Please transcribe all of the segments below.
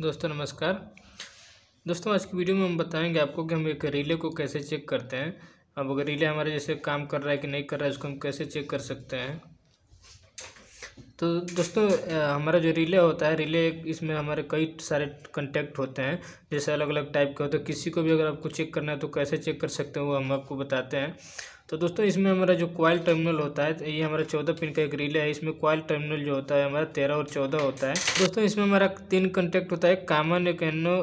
दोस्तों नमस्कार दोस्तों आज की वीडियो में हम बताएंगे आपको कि हम एक रिले को कैसे चेक करते हैं अब अगर रिले हमारे जैसे काम कर रहा है कि नहीं कर रहा है उसको हम कैसे चेक कर सकते हैं तो दोस्तों हमारा जो रिले होता है रिले इसमें हमारे कई सारे कंटेक्ट होते हैं जैसे अलग अलग टाइप के होते तो हैं किसी को भी अगर आपको चेक करना है तो कैसे चेक कर सकते हैं वो हम आपको बताते हैं तो दोस्तों इसमें हमारा जो कॉयल टर्मिनल होता है तो ये हमारा चौदह पिन का एक रिले है इसमें कॉयल टर्मिनल जो होता है हमारा तेरह और चौदह होता है दोस्तों इसमें हमारा तीन कंटेक्ट होता है कामन एक एनो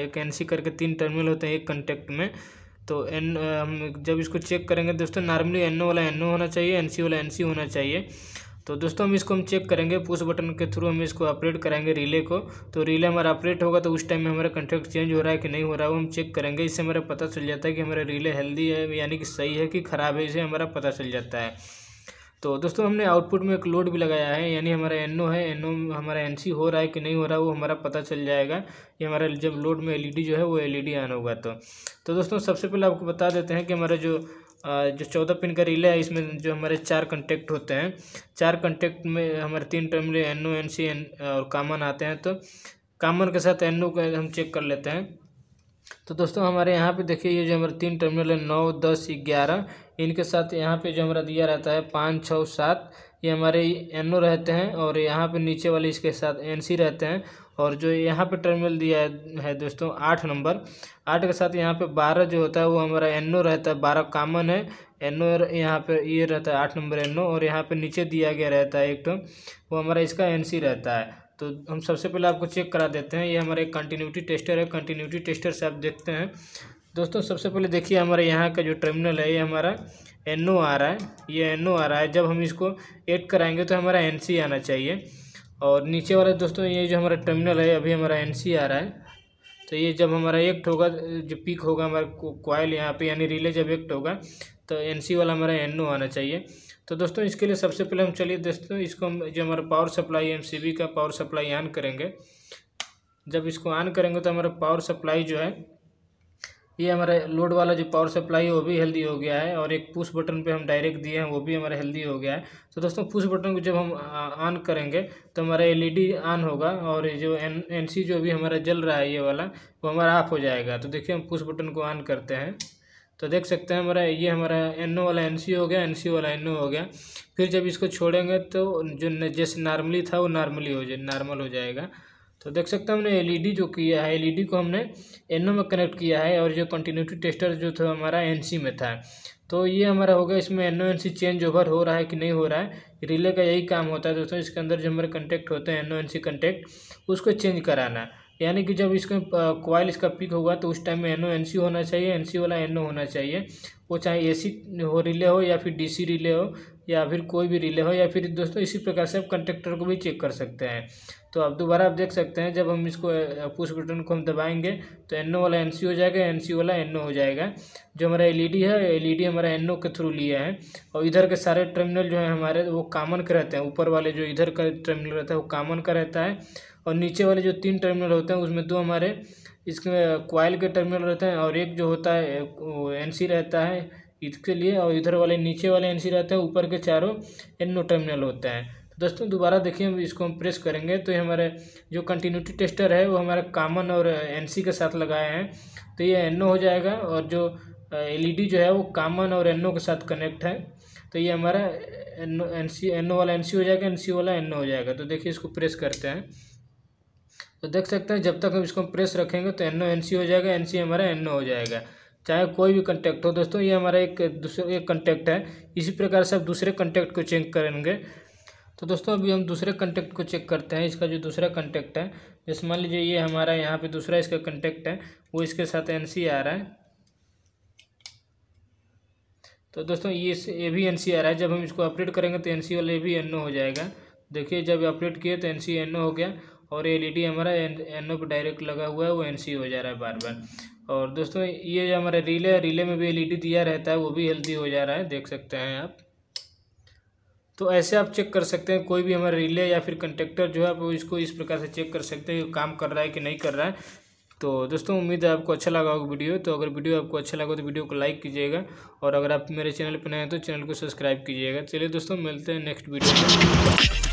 एक एन करके तीन टर्मिनल होते हैं एक कंटेक्ट में तो एन हम जब इसको चेक करेंगे दोस्तों नॉर्मली एनओ वाला एनओ होना चाहिए एनसी वाला एनसी होना चाहिए तो दोस्तों हम इसको हम चेक करेंगे पुश बटन के थ्रू हम इसको ऑपरेट कराएंगे रिले को तो रिले हमारा ऑपरेट होगा तो उस टाइम में हमारा कंट्रैक्ट चेंज हो रहा है कि नहीं हो रहा है वो हम चेक करेंगे इससे हमारा पता चल जाता है कि हमारा रिले हेल्दी है यानी कि सही है कि ख़राब है इसे हमारा पता चल जाता है तो दोस्तों हमने आउटपुट में एक लोड भी लगाया है यानी हमारा एनओ है एनओ हमारा एनसी हो रहा है कि नहीं हो रहा है वो हमारा पता चल जाएगा कि हमारा जब लोड में एलईडी e जो है वो एलईडी ऑन e होगा तो तो दोस्तों सबसे पहले आपको बता देते हैं कि हमारा जो जो चौदह पिन का रिले है इसमें जो हमारे चार कंटेक्ट होते हैं चार कंटेक्ट में हमारे तीन terminal N O N C N और कामन आते हैं तो कामन के साथ एन ओ का हम चेक कर लेते हैं तो दोस्तों हमारे यहाँ पे देखिए ये जो हमारे तीन टर्मिनल है नौ दस ग्यारह इनके साथ यहाँ पे जो हमारा दिया रहता है पाँच छः सात ये हमारे एन ओ रहते हैं और यहाँ पे नीचे वाले इसके साथ एन सी रहते हैं और जो यहाँ पे टर्मिनल दिया है दोस्तों आठ नंबर आठ के साथ यहाँ पे बारह जो होता है वो हमारा एन ओ रहता है बारह कामन है एन ओ यहाँ पे ये रहता है आठ नंबर एन ओ और यहाँ पे नीचे दिया गया रहता है एक तो वो हमारा इसका एन सी रहता है तो हम सबसे पहले आपको चेक करा देते हैं ये हमारा एक कंटिन्यूटी टेस्टर है कंटिन्यूटी टेस्टर से आप देखते हैं दोस्तों सबसे पहले देखिए हमारे यहाँ का जो टर्मिनल है ये हमारा एन ओ आ रहा है ये एन ओ आ रहा है जब हम इसको एड कराएंगे तो हमारा एन सी आना चाहिए और नीचे वाला दोस्तों ये जो हमारा टर्मिनल है अभी हमारा एन आ रहा है तो ये जब हमारा एक्ट होगा जो पीक होगा हमारा क्वाइल यहाँ पे यानी रिले जब एक्ट होगा तो एन वाला हमारा एन आना चाहिए तो दोस्तों इसके लिए सबसे पहले हम चलिए दोस्तों इसको हम जो हमारा पावर सप्लाई एम का पावर सप्लाई ऑन करेंगे जब इसको ऑन करेंगे तो हमारा पावर सप्लाई जो है ये हमारा लोड वाला जो पावर सप्लाई है वो भी हेल्दी हो गया है और एक पुश बटन पे हम डायरेक्ट दिए हैं वो भी हमारा हेल्दी हो गया है तो दोस्तों पुश बटन को जब हम ऑन करेंगे तो हमारा एलईडी ऑन होगा और जो एन एनसी जो भी हमारा जल रहा है ये वाला वो हमारा ऑफ हो जाएगा तो देखिए हम पुश बटन को ऑन करते हैं तो देख सकते हैं हमारा ये हमारा एन वाला एन हो गया एन वाला एन हो गया फिर जब इसको छोड़ेंगे तो जो जैसे नॉर्मली था वो नॉर्मली हो जाए नॉर्मल हो जाएगा तो देख सकते हैं हमने एलईडी e जो किया है एलईडी e को हमने एनओ में कनेक्ट किया है और जो कंटिन्यूटी टेस्टर जो था हमारा एनसी में था तो ये हमारा हो गया इसमें एनओ एनसी चेंज ओवर हो रहा है कि नहीं हो रहा है रिले का यही काम होता है दोस्तों इसके अंदर जो हमारे कंटेक्ट होते हैं एनओ एनसी कंटेक्ट उसको चेंज कराना यानी कि जब इसका कॉयल इसका पिक होगा तो उस टाइम में एनओ एनसी होना चाहिए एनसी वाला एनओ होना चाहिए वो चाहे एसी हो रिले हो या फिर डीसी रिले हो या फिर कोई भी रिले हो या फिर दोस्तों इसी प्रकार से आप कंटेक्टर को भी चेक कर सकते हैं तो आप दोबारा आप देख सकते हैं जब हम इसको पुश बटन को हम दबाएंगे तो एन ओ वाला एन सी हो जाएगा एन सी वाला एन ओ हो जाएगा जो हमारा एल ई डी है एल ई डी हमारा एन ओ के थ्रू लिया है और इधर के सारे टर्मिनल जो है हमारे वो कामन के रहते हैं ऊपर वाले जो इधर का टर्मिनल रहता है वो कामन का रहता है और नीचे वाले जो तीन टर्मिनल होते हैं उसमें दो हमारे इसके क्वाइल के टर्मिनल रहते हैं और एक जो होता है वो एन सी रहता है इसके लिए और इधर वाले नीचे वाले एन सी रहते हैं ऊपर के चारों एन ओ टर्मिनल होते हैं दोस्तों दोबारा देखिए हम इसको हम प्रेस करेंगे तो ये हमारे जो कंटिन्यूटी टेस्टर है वो हमारा कामन और एनसी के साथ लगाए हैं तो ये एनओ हो जाएगा और जो एलईडी e जो है वो कामन और एनओ के साथ कनेक्ट है तो ये हमारा एन एन सी एन वाला एन सी हो जाएगा एन सी वाला एन हो जाएगा तो देखिए इसको प्रेस करते हैं तो देख सकते हैं जब तक हम इसको प्रेस रखेंगे तो एन एन सी हो जाएगा एन सी हमारा एन हो जाएगा चाहे कोई भी कंटेक्ट हो दोस्तों ये हमारा एक दूसरे एक कंटेक्ट है इसी प्रकार से आप दूसरे कंटेक्ट को चेंज करेंगे तो दोस्तों अभी हम दूसरे कंटेक्ट को चेक करते हैं इसका जो दूसरा कंटेक्ट है जैसे मान लीजिए ये हमारा यहाँ पे दूसरा इसका कंटेक्ट है वो इसके साथ एन आ रहा है तो दोस्तों ये ए भी एन आ रहा है जब हम इसको अपडेट करेंगे तो एन सी वाला ए भी एन हो जाएगा देखिए जब अपडेट किए तो एन सी एन हो गया और एल डी हमारा एन ओ पे डायरेक्ट लगा हुआ है वो एन सी हो जा रहा है बार बार और दोस्तों ये जो हमारा रिले है रिले में भी डी दिया रहता है वो भी हेल्दी हो जा रहा है देख सकते हैं आप तो ऐसे आप चेक कर सकते हैं कोई भी हमारा रिले या फिर कंटेक्टर जो है आप इसको इस प्रकार से चेक कर सकते हैं काम कर रहा है कि नहीं कर रहा है तो दोस्तों उम्मीद है आपको अच्छा लगा होगा वीडियो तो अगर वीडियो आपको अच्छा लगा तो वीडियो को लाइक कीजिएगा और अगर आप मेरे चैनल पर नए हैं तो चैनल को सब्सक्राइब कीजिएगा चलिए दोस्तों मिलते हैं नेक्स्ट वीडियो में